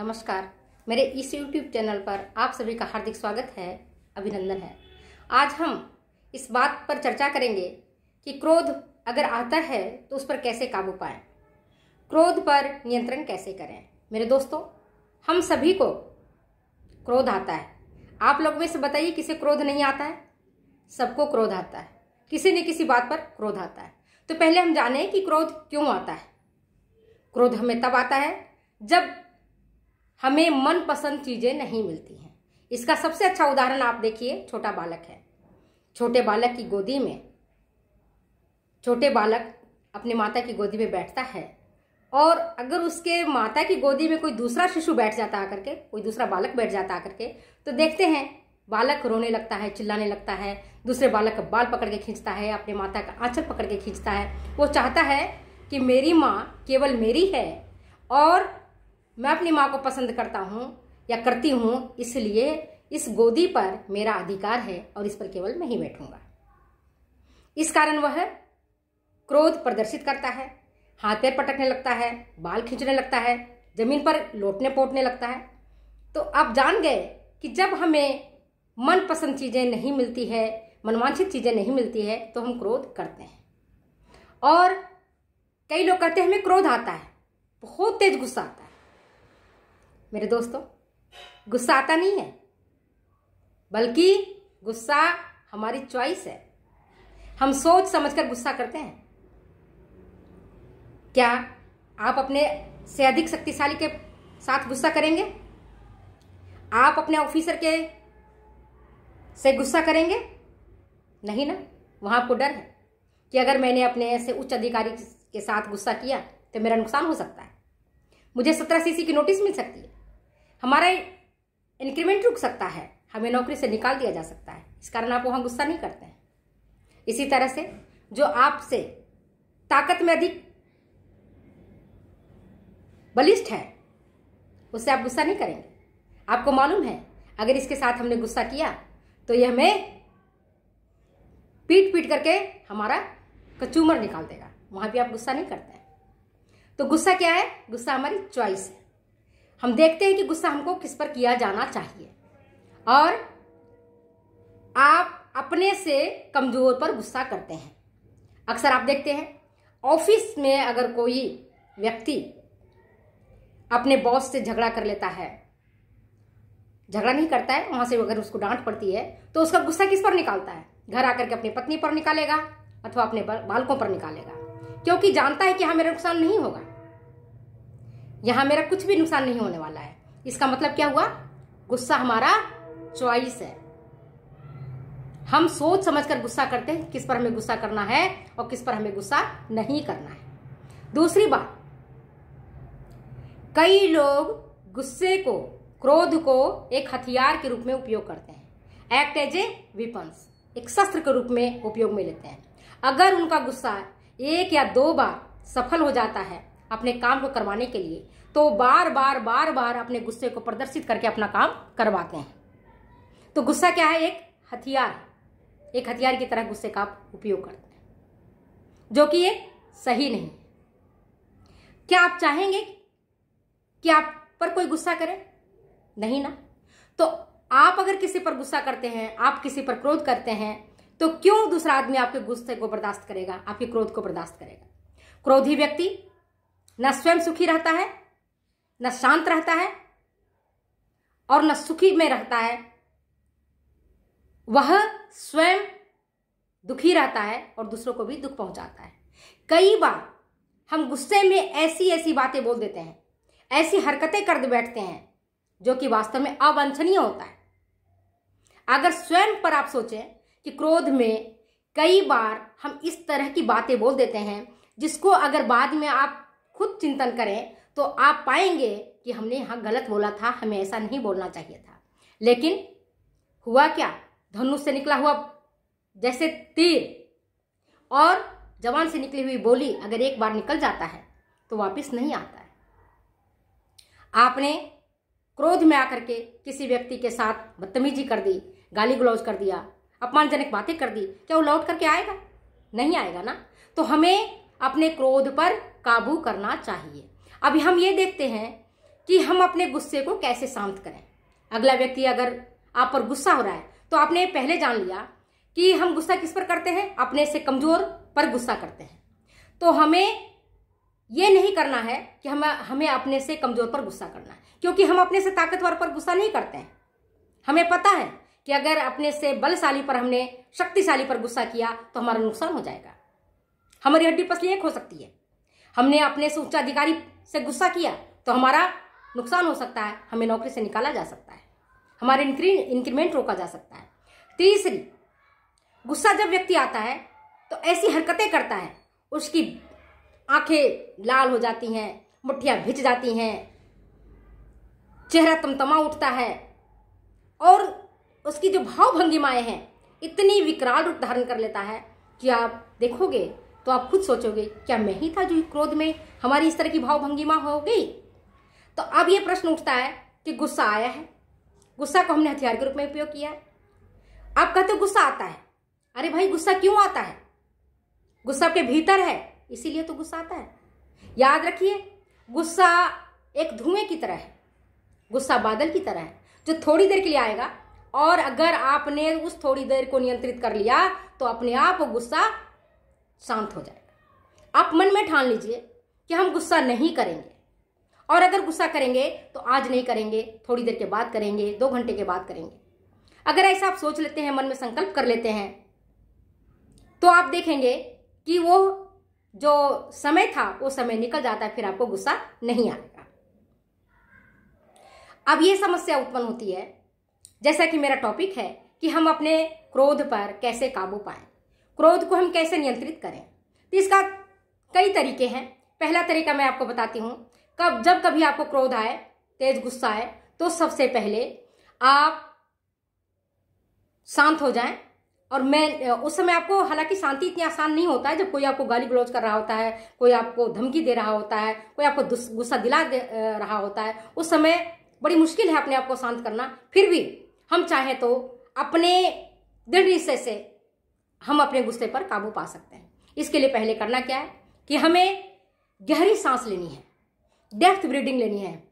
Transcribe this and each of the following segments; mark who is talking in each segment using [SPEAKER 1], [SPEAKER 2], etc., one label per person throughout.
[SPEAKER 1] नमस्कार मेरे इस यूट्यूब चैनल पर आप सभी का हार्दिक स्वागत है अभिनंदन है आज हम इस बात पर चर्चा करेंगे कि क्रोध अगर आता है तो उस पर कैसे काबू पाएं क्रोध पर नियंत्रण कैसे करें मेरे दोस्तों हम सभी को क्रोध आता है आप लोग में से बताइए किसे क्रोध नहीं आता है सबको क्रोध आता है किसी न किसी बात पर क्रोध आता है तो पहले हम जाने कि क्रोध क्यों आता है क्रोध हमें तब आता है जब हमें मनपसंद चीज़ें नहीं मिलती हैं इसका सबसे अच्छा उदाहरण आप देखिए छोटा बालक है छोटे बालक की गोदी में छोटे बालक अपने माता की गोदी में बैठता है और अगर उसके माता की गोदी में कोई दूसरा शिशु बैठ जाता आकर के कोई दूसरा बालक बैठ जाता आकर के तो देखते हैं बालक रोने लगता है चिल्लाने लगता है दूसरे बालक का बाल पकड़ के खींचता है अपने माता का आंचल पकड़ के खींचता है वो चाहता है कि मेरी माँ केवल मेरी है और मैं अपनी माँ को पसंद करता हूँ या करती हूँ इसलिए इस गोदी पर मेरा अधिकार है और इस पर केवल मैं ही बैठूंगा इस कारण वह क्रोध प्रदर्शित करता है हाथ पैर पटकने लगता है बाल खींचने लगता है जमीन पर लौटने पोटने लगता है तो आप जान गए कि जब हमें मनपसंद चीज़ें नहीं मिलती है मनवांछित चीज़ें नहीं मिलती है तो हम क्रोध करते हैं और कई लोग कहते हैं हमें क्रोध आता है बहुत तेज गुस्सा आता है मेरे दोस्तों गुस्सा आता नहीं है बल्कि गुस्सा हमारी चॉइस है हम सोच समझकर गुस्सा करते हैं क्या आप अपने से अधिक शक्तिशाली के साथ गुस्सा करेंगे आप अपने ऑफिसर के से गुस्सा करेंगे नहीं ना वहाँ आपको डर है कि अगर मैंने अपने ऐसे उच्च अधिकारी के साथ गुस्सा किया तो मेरा नुकसान हो सकता है मुझे सत्रह सीसी की नोटिस मिल सकती है हमारा इंक्रीमेंट रुक सकता है हमें नौकरी से निकाल दिया जा सकता है इस कारण आप वहाँ गुस्सा नहीं करते हैं इसी तरह से जो आपसे ताकत में अधिक बलिष्ठ है उससे आप गुस्सा नहीं करेंगे आपको मालूम है अगर इसके साथ हमने गुस्सा किया तो यह हमें पीट पीट करके हमारा कचूमर निकाल देगा वहाँ भी आप गुस्सा नहीं करते हैं तो गुस्सा क्या है गुस्सा हमारी चॉइस है हम देखते हैं कि गुस्सा हमको किस पर किया जाना चाहिए और आप अपने से कमजोर पर गुस्सा करते हैं अक्सर आप देखते हैं ऑफिस में अगर कोई व्यक्ति अपने बॉस से झगड़ा कर लेता है झगड़ा नहीं करता है वहां से अगर उसको डांट पड़ती है तो उसका गुस्सा किस पर निकालता है घर आकर के अपनी पत्नी पर निकालेगा अथवा अपने बालकों पर निकालेगा क्योंकि जानता है कि हाँ मेरा नुकसान नहीं होगा यहाँ मेरा कुछ भी नुकसान नहीं होने वाला है इसका मतलब क्या हुआ गुस्सा हमारा चॉइस है हम सोच समझकर गुस्सा करते हैं किस पर हमें गुस्सा करना है और किस पर हमें गुस्सा नहीं करना है दूसरी बात कई लोग गुस्से को क्रोध को एक हथियार के रूप में उपयोग करते हैं एक्ट एज ए विपन्स एक शस्त्र के रूप में उपयोग में लेते हैं अगर उनका गुस्सा एक या दो बार सफल हो जाता है अपने काम को करवाने के लिए तो बार बार बार बार अपने गुस्से को प्रदर्शित करके अपना काम करवाते हैं तो गुस्सा क्या है एक हथियार एक हथियार की तरह गुस्से का आप उपयोग करते हैं जो कि ये सही नहीं क्या आप चाहेंगे कि आप पर कोई गुस्सा करे नहीं ना तो आप अगर किसी पर गुस्सा करते हैं आप किसी पर क्रोध करते हैं तो क्यों दूसरा आदमी आपके गुस्से को बर्दाश्त करेगा आपके क्रोध को बर्दाश्त करेगा क्रोधी व्यक्ति न स्वयं सुखी रहता है न शांत रहता है और न सुखी में रहता है वह स्वयं दुखी रहता है और दूसरों को भी दुख पहुंचाता है कई बार हम गुस्से में ऐसी ऐसी बातें बोल देते हैं ऐसी हरकतें कर बैठते हैं जो कि वास्तव में अवंछनीय होता है अगर स्वयं पर आप सोचें कि क्रोध में कई बार हम इस तरह की बातें बोल देते हैं जिसको अगर बाद में आप खुद चिंतन करें तो आप पाएंगे कि हमने यहाँ गलत बोला था हमें ऐसा नहीं बोलना चाहिए था लेकिन हुआ क्या धनुष से निकला हुआ जैसे तीर और जवान से निकली हुई बोली अगर एक बार निकल जाता है तो वापस नहीं आता है आपने क्रोध में आकर के किसी व्यक्ति के साथ बदतमीजी कर दी गाली गलौज कर दिया अपमानजनक बातें कर दी क्या वो लौट करके आएगा नहीं आएगा ना तो हमें अपने क्रोध पर काबू करना चाहिए अभी हम ये देखते हैं कि हम अपने गुस्से को कैसे शांत करें अगला व्यक्ति अगर आप पर गुस्सा हो रहा है तो आपने पहले जान लिया कि हम गुस्सा किस पर करते हैं अपने से कमजोर पर गुस्सा करते हैं तो हमें ये नहीं करना है कि हम हमें अपने से कमजोर पर गुस्सा करना है क्योंकि हम अपने से ताकतवर पर गुस्सा नहीं करते हैं हमें पता है कि अगर अपने से बलशाली पर हमने शक्तिशाली पर गुस्सा किया तो हमारा नुकसान हो जाएगा हमारी हड्डी पसली एक हो सकती है हमने अपने से उच्चाधिकारी से गुस्सा किया तो हमारा नुकसान हो सकता है हमें नौकरी से निकाला जा सकता है हमारे इंक्रीमेंट रोका जा सकता है तीसरी गुस्सा जब व्यक्ति आता है तो ऐसी हरकतें करता है उसकी आंखें लाल हो जाती हैं मुठ्ठियाँ भिज जाती हैं चेहरा तमतमा उठता है और उसकी जो भाव भंगिमाएँ हैं इतनी विकराल रूप धारण कर लेता है कि आप देखोगे तो आप खुद सोचोगे क्या मैं ही था जो क्रोध में हमारी इस तरह की भंगिमा हो गई तो अब यह प्रश्न उठता है कि गुस्सा आया है गुस्सा को हमने हथियार के रूप में उपयोग किया है आप कहते हो गुस्सा आता है अरे भाई गुस्सा क्यों आता है गुस्सा आपके भीतर है इसीलिए तो गुस्सा आता है याद रखिए गुस्सा एक धुएं की तरह है गुस्सा बादल की तरह है जो थोड़ी देर के लिए आएगा और अगर आपने उस थोड़ी देर को नियंत्रित कर लिया तो अपने आप गुस्सा शांत हो जाएगा आप मन में ठान लीजिए कि हम गुस्सा नहीं करेंगे और अगर गुस्सा करेंगे तो आज नहीं करेंगे थोड़ी देर के बाद करेंगे दो घंटे के बाद करेंगे अगर ऐसा आप सोच लेते हैं मन में संकल्प कर लेते हैं तो आप देखेंगे कि वो जो समय था वो समय निकल जाता है फिर आपको गुस्सा नहीं आएगा अब ये समस्या उत्पन्न होती है जैसा कि मेरा टॉपिक है कि हम अपने क्रोध पर कैसे काबू पाएं क्रोध को हम कैसे नियंत्रित करें तो इसका कई तरीके हैं पहला तरीका मैं आपको बताती हूँ कब जब कभी आपको क्रोध आए तेज गुस्सा आए तो सबसे पहले आप शांत हो जाएं और मैं उस समय आपको हालांकि शांति इतनी आसान नहीं होता है जब कोई आपको गाली गलौज कर रहा होता है कोई आपको धमकी दे रहा होता है कोई आपको गुस्सा दिला दे रहा होता है उस समय बड़ी मुश्किल है अपने आप को शांत करना फिर भी हम चाहें तो अपने दृढ़ निश्चय से हम अपने गुस्से पर काबू पा सकते हैं इसके लिए पहले करना क्या है कि हमें गहरी सांस लेनी है डेप्थ ब्रीडिंग लेनी है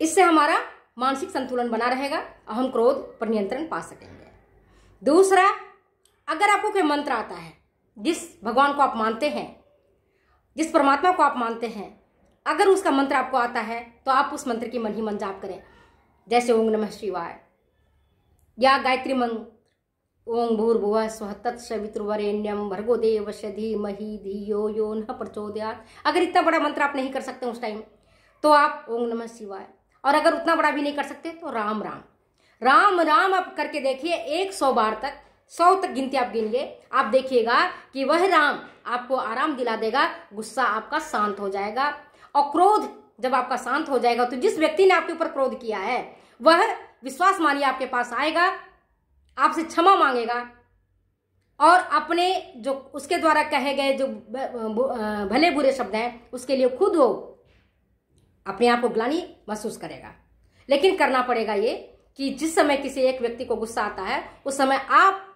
[SPEAKER 1] इससे हमारा मानसिक संतुलन बना रहेगा और हम क्रोध पर नियंत्रण पा सकेंगे दूसरा अगर आपको कोई मंत्र आता है जिस भगवान को आप मानते हैं जिस परमात्मा को आप मानते हैं अगर उसका मंत्र आपको आता है तो आप उस मंत्र की मन ही मन जाप करें जैसे ओम नमः शिवाय या गायत्री मंत्र ओं भूर्भुव स्वहत सवितुर्वरेण्यम भर्गो देवश धीमहि यो न प्रचोदयात अगर इतना बड़ा मंत्र आप नहीं कर सकते उस टाइम तो आप ओम नमः शिवाय और अगर उतना बड़ा भी नहीं कर सकते तो राम राम राम राम आप करके देखिए एक सौ बार तक सौ तक गिनती आप गिनिए आप देखिएगा कि वह राम आपको आराम दिला देगा गुस्सा आपका शांत हो जाएगा और क्रोध जब आपका शांत हो जाएगा तो जिस व्यक्ति ने आपके ऊपर क्रोध किया है वह विश्वास मानिए आपके पास आएगा आपसे क्षमा मांगेगा और अपने जो उसके द्वारा कहे गए जो भले बुरे शब्द हैं उसके लिए खुद वो अपने आप को ग्लानी महसूस करेगा लेकिन करना पड़ेगा ये कि जिस समय किसी एक व्यक्ति को गुस्सा आता है उस समय आप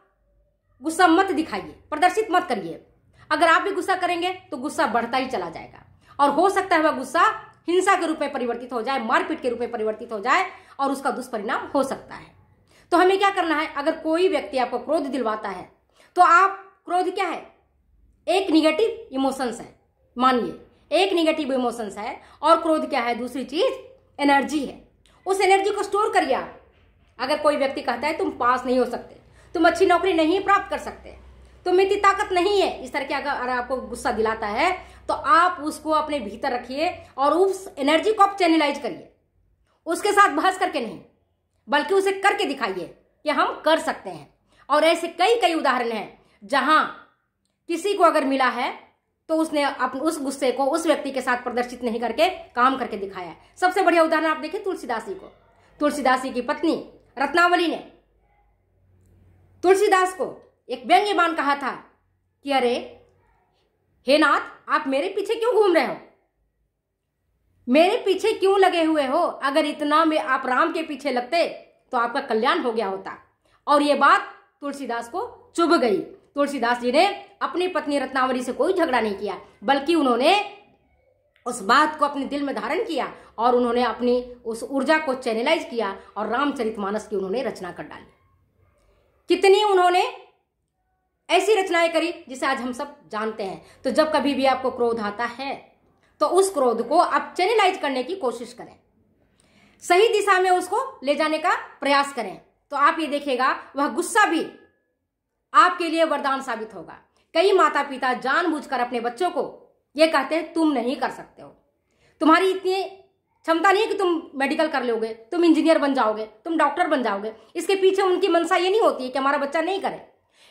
[SPEAKER 1] गुस्सा मत दिखाइए प्रदर्शित मत करिए अगर आप भी गुस्सा करेंगे तो गुस्सा बढ़ता ही चला जाएगा और हो सकता है वह गुस्सा हिंसा के रूप में परिवर्तित हो जाए मारपीट के रूप में परिवर्तित हो जाए और उसका दुष्परिणाम हो सकता है तो हमें क्या करना है अगर कोई व्यक्ति आपको क्रोध दिलवाता है तो आप क्रोध क्या है एक निगेटिव इमोशंस है मानिए एक निगेटिव इमोशंस है और क्रोध क्या है दूसरी चीज एनर्जी है उस एनर्जी को स्टोर करिए आप अगर कोई व्यक्ति कहता है तुम पास नहीं हो सकते तुम अच्छी नौकरी नहीं प्राप्त कर सकते तुम इतनी ताकत नहीं है इस तरह के अगर आपको गुस्सा दिलाता है तो आप उसको अपने भीतर रखिए और उस एनर्जी को आप चैनलाइज करिए उसके साथ बहस करके नहीं बल्कि उसे करके दिखाइए कि हम कर सकते हैं और ऐसे कई कई उदाहरण हैं जहां किसी को अगर मिला है तो उसने अपने उस गुस्से को उस व्यक्ति के साथ प्रदर्शित नहीं करके काम करके दिखाया है सबसे बढ़िया उदाहरण आप देखें तुलसीदास जी को तुलसीदास जी की पत्नी रत्नावली ने तुलसीदास को एक व्यंग्यमान कहा था कि अरे हे नाथ आप मेरे पीछे क्यों घूम रहे हो मेरे पीछे क्यों लगे हुए हो अगर इतना में आप राम के पीछे लगते तो आपका कल्याण हो गया होता और ये बात तुलसीदास को चुभ गई तुलसीदास जी ने अपनी पत्नी रत्नावरी से कोई झगड़ा नहीं किया बल्कि उन्होंने उस बात को अपने दिल में धारण किया और उन्होंने अपनी उस ऊर्जा को चैनलाइज किया और रामचरितमानस की उन्होंने रचना कर डाली कितनी उन्होंने ऐसी रचनाएं करी जिसे आज हम सब जानते हैं तो जब कभी भी आपको क्रोध आता है तो उस क्रोध को आप चैनलाइज करने की कोशिश करें सही दिशा में उसको ले जाने का प्रयास करें तो आप ये देखेगा वह गुस्सा भी आपके लिए वरदान साबित होगा कई माता पिता जानबूझकर अपने बच्चों को ये कहते हैं तुम नहीं कर सकते हो तुम्हारी इतनी क्षमता नहीं है कि तुम मेडिकल कर लोगे तुम इंजीनियर बन जाओगे तुम डॉक्टर बन जाओगे इसके पीछे उनकी मनसा ये नहीं होती है कि हमारा बच्चा नहीं करे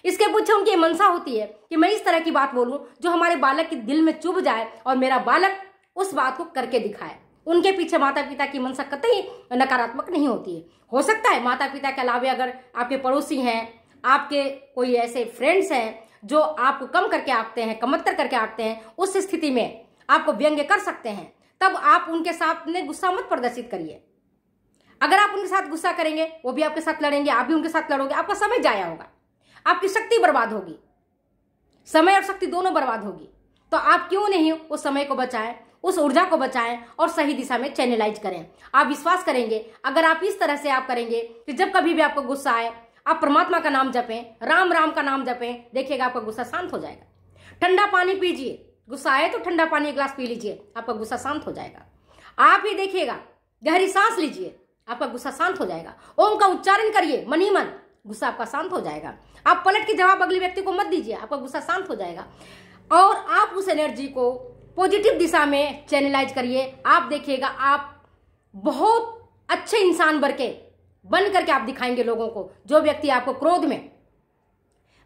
[SPEAKER 1] इसके पीछे उनकी मंशा होती है कि मैं इस तरह की बात बोलूँ जो हमारे बालक के दिल में चुभ जाए और मेरा बालक उस बात को करके दिखाए उनके पीछे माता पिता की मनसा कतई नकारात्मक नहीं होती है हो सकता है माता पिता के अलावा अगर आपके पड़ोसी हैं आपके कोई ऐसे फ्रेंड्स हैं जो आपको कम करके आंकते हैं कमत्तर करके आंकते हैं उस स्थिति में आपको व्यंग्य कर सकते हैं तब आप उनके साथ ने गुस्सा मत प्रदर्शित करिए अगर आप उनके साथ गुस्सा करेंगे वो भी आपके साथ लड़ेंगे आप भी उनके साथ लड़ोगे आपका समय जाया होगा आपकी शक्ति बर्बाद होगी समय और शक्ति दोनों बर्बाद होगी तो आप क्यों नहीं उस समय को बचाएं उस ऊर्जा को बचाएं और सही दिशा में चैनलाइज करें आप विश्वास करेंगे अगर आप इस तरह से आप करेंगे कि जब कभी भी आपको गुस्सा आए आप परमात्मा का नाम जपें राम राम का नाम जपें देखिएगा आपका गुस्सा शांत हो जाएगा ठंडा पानी पीजिए गुस्सा आए तो ठंडा पानी एक गिलास पी लीजिए आपका गुस्सा शांत हो जाएगा आप ही देखिएगा गहरी सांस लीजिए आपका गुस्सा शांत हो जाएगा ओम का उच्चारण करिए मनी मन गुस्सा आपका शांत हो जाएगा आप पलट के जवाब अगले व्यक्ति को मत दीजिए आपका गुस्सा शांत हो जाएगा और आप उस एनर्जी को पॉजिटिव दिशा में चैनलाइज करिए आप देखिएगा आप बहुत अच्छे इंसान बन के बन करके आप दिखाएंगे लोगों को जो व्यक्ति आपको क्रोध में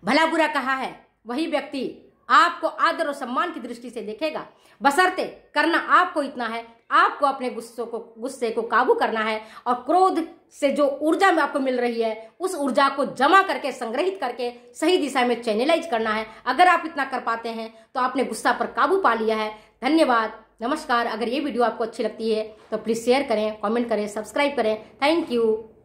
[SPEAKER 1] भला बुरा कहा है वही व्यक्ति आपको आदर और सम्मान की दृष्टि से देखेगा बसरते करना आपको इतना है आपको अपने गुस्सों को गुस्से को काबू करना है और क्रोध से जो ऊर्जा में आपको मिल रही है उस ऊर्जा को जमा करके संग्रहित करके सही दिशा में चैनलाइज करना है अगर आप इतना कर पाते हैं तो आपने गुस्सा पर काबू पा लिया है धन्यवाद नमस्कार अगर ये वीडियो आपको अच्छी लगती है तो प्लीज़ शेयर करें कमेंट करें सब्सक्राइब करें थैंक यू